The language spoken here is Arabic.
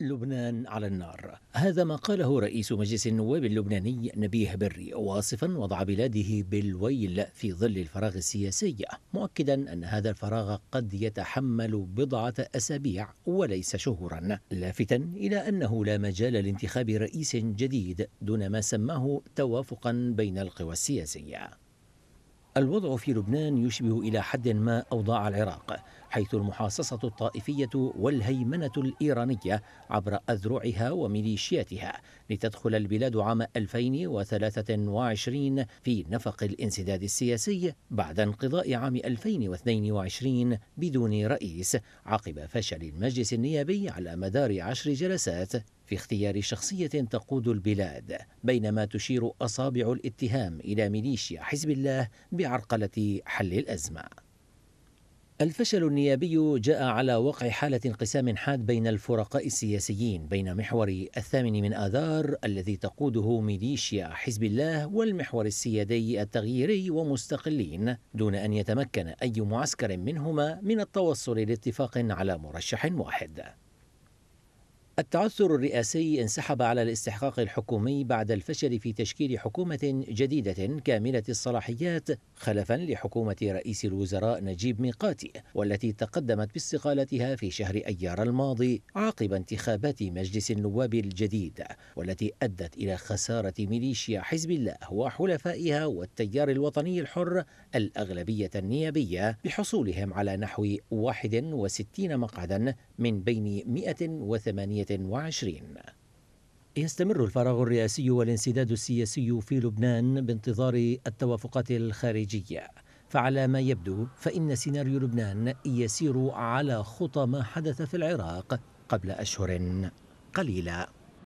لبنان على النار هذا ما قاله رئيس مجلس النواب اللبناني نبيه بري واصفا وضع بلاده بالويل في ظل الفراغ السياسي مؤكدا أن هذا الفراغ قد يتحمل بضعة أسابيع وليس شهورا لافتا إلى أنه لا مجال لانتخاب رئيس جديد دون ما سماه توافقا بين القوى السياسية الوضع في لبنان يشبه إلى حد ما أوضاع العراق حيث المحاصصة الطائفية والهيمنة الإيرانية عبر أذرعها وميليشياتها لتدخل البلاد عام 2023 في نفق الانسداد السياسي بعد انقضاء عام 2022 بدون رئيس عقب فشل المجلس النيابي على مدار عشر جلسات في اختيار شخصية تقود البلاد بينما تشير أصابع الاتهام إلى ميليشيا حزب الله بعرقلة حل الأزمة الفشل النيابي جاء على وقع حالة انقسام حاد بين الفرقاء السياسيين بين محور الثامن من آذار الذي تقوده ميليشيا حزب الله والمحور السيادي التغييري ومستقلين دون أن يتمكن أي معسكر منهما من التوصل لاتفاق على مرشح واحد التعثر الرئاسي انسحب على الاستحقاق الحكومي بعد الفشل في تشكيل حكومة جديدة كاملة الصلاحيات خلفا لحكومة رئيس الوزراء نجيب ميقاتي والتي تقدمت باستقالتها في شهر أيار الماضي عقب انتخابات مجلس النواب الجديد والتي أدت إلى خسارة ميليشيا حزب الله وحلفائها والتيار الوطني الحر الأغلبية النيابية بحصولهم على نحو 61 مقعدا من بين 180 وعشرين يستمر الفراغ الرئاسي والانسداد السياسي في لبنان بانتظار التوافقات الخارجية فعلى ما يبدو فإن سيناريو لبنان يسير على خطى ما حدث في العراق قبل أشهر قليلة